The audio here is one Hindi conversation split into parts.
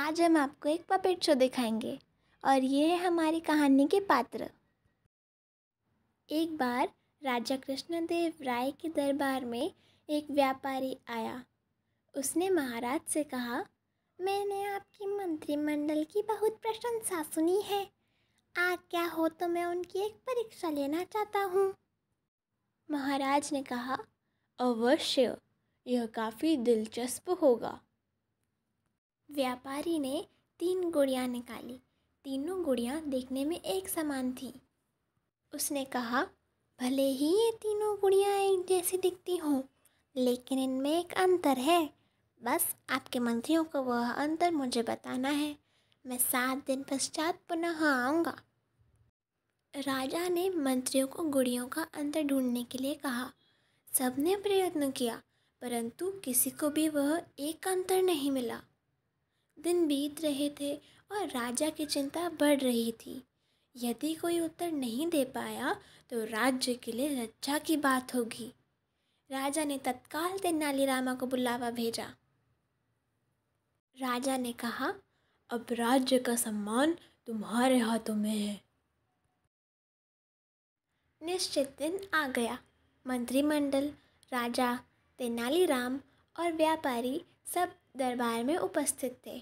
आज हम आपको एक पपेट शो दिखाएंगे और ये है हमारी कहानी के पात्र एक बार राजा कृष्णदेव राय के दरबार में एक व्यापारी आया उसने महाराज से कहा मैंने आपकी मंत्रिमंडल की बहुत प्रशंसा सुनी है आ क्या हो तो मैं उनकी एक परीक्षा लेना चाहता हूँ महाराज ने कहा अवश्य यह काफ़ी दिलचस्प होगा व्यापारी ने तीन गुड़ियाँ निकाली तीनों गुड़ियाँ देखने में एक समान थी उसने कहा भले ही ये तीनों गुड़ियाँ एक जैसी दिखती हों लेकिन इनमें एक अंतर है बस आपके मंत्रियों को वह अंतर मुझे बताना है मैं सात दिन पश्चात पुनः आऊँगा राजा ने मंत्रियों को गुड़ियों का अंतर ढूंढने के लिए कहा सबने प्रयत्न किया परंतु किसी को भी वह एक अंतर नहीं मिला दिन बीत रहे थे और राजा की चिंता बढ़ रही थी यदि कोई उत्तर नहीं दे पाया तो राज्य के लिए लज्जा की बात होगी राजा ने तत्काल तेनालीरामा को बुलावा भेजा राजा ने कहा अब राज्य का सम्मान तुम्हारे हाथों में है निश्चित दिन आ गया मंत्रिमंडल राजा तेनालीराम और व्यापारी सब दरबार में उपस्थित थे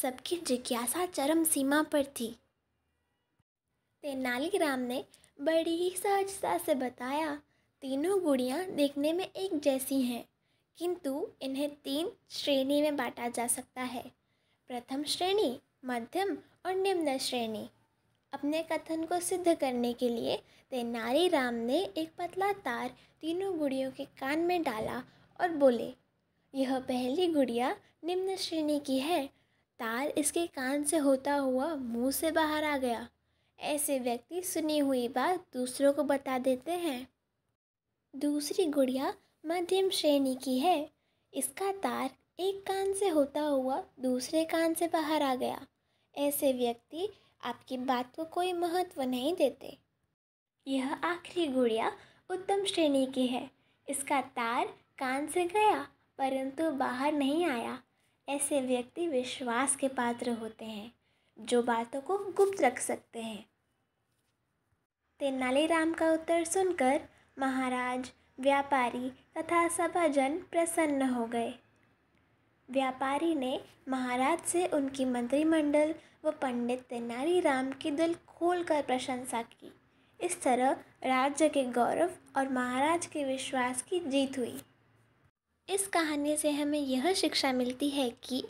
सबकी जिज्ञासा चरम सीमा पर थी तेनालीराम ने बड़ी ही सहजता से बताया तीनों गुड़ियाँ देखने में एक जैसी हैं किंतु इन्हें तीन श्रेणी में बांटा जा सकता है प्रथम श्रेणी मध्यम और निम्न श्रेणी अपने कथन को सिद्ध करने के लिए तेनालीराम ने एक पतला तार तीनों गुड़ियों के कान में डाला और बोले यह पहली गुड़िया निम्न श्रेणी की है तार इसके कान से होता हुआ मुंह से बाहर आ गया ऐसे व्यक्ति सुनी हुई बात दूसरों को बता देते हैं दूसरी गुड़िया मध्यम श्रेणी की है इसका तार एक कान से होता हुआ दूसरे कान से बाहर आ गया ऐसे व्यक्ति आपकी बात को कोई महत्व नहीं देते यह आखिरी गुड़िया उत्तम श्रेणी की है इसका तार कान से गया परंतु बाहर नहीं आया ऐसे व्यक्ति विश्वास के पात्र होते हैं जो बातों को गुप्त रख सकते हैं तेनालीराम का उत्तर सुनकर महाराज व्यापारी तथा सभाजन प्रसन्न हो गए व्यापारी ने महाराज से उनकी मंत्रिमंडल व पंडित तेनालीराम की दिल खोल कर प्रशंसा की इस तरह राज्य के गौरव और महाराज के विश्वास की जीत हुई इस कहानी से हमें यह शिक्षा मिलती है कि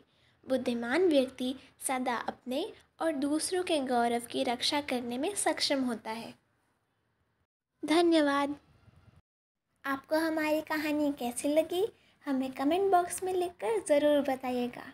बुद्धिमान व्यक्ति सदा अपने और दूसरों के गौरव की रक्षा करने में सक्षम होता है धन्यवाद आपको हमारी कहानी कैसी लगी हमें कमेंट बॉक्स में लिखकर ज़रूर बताइएगा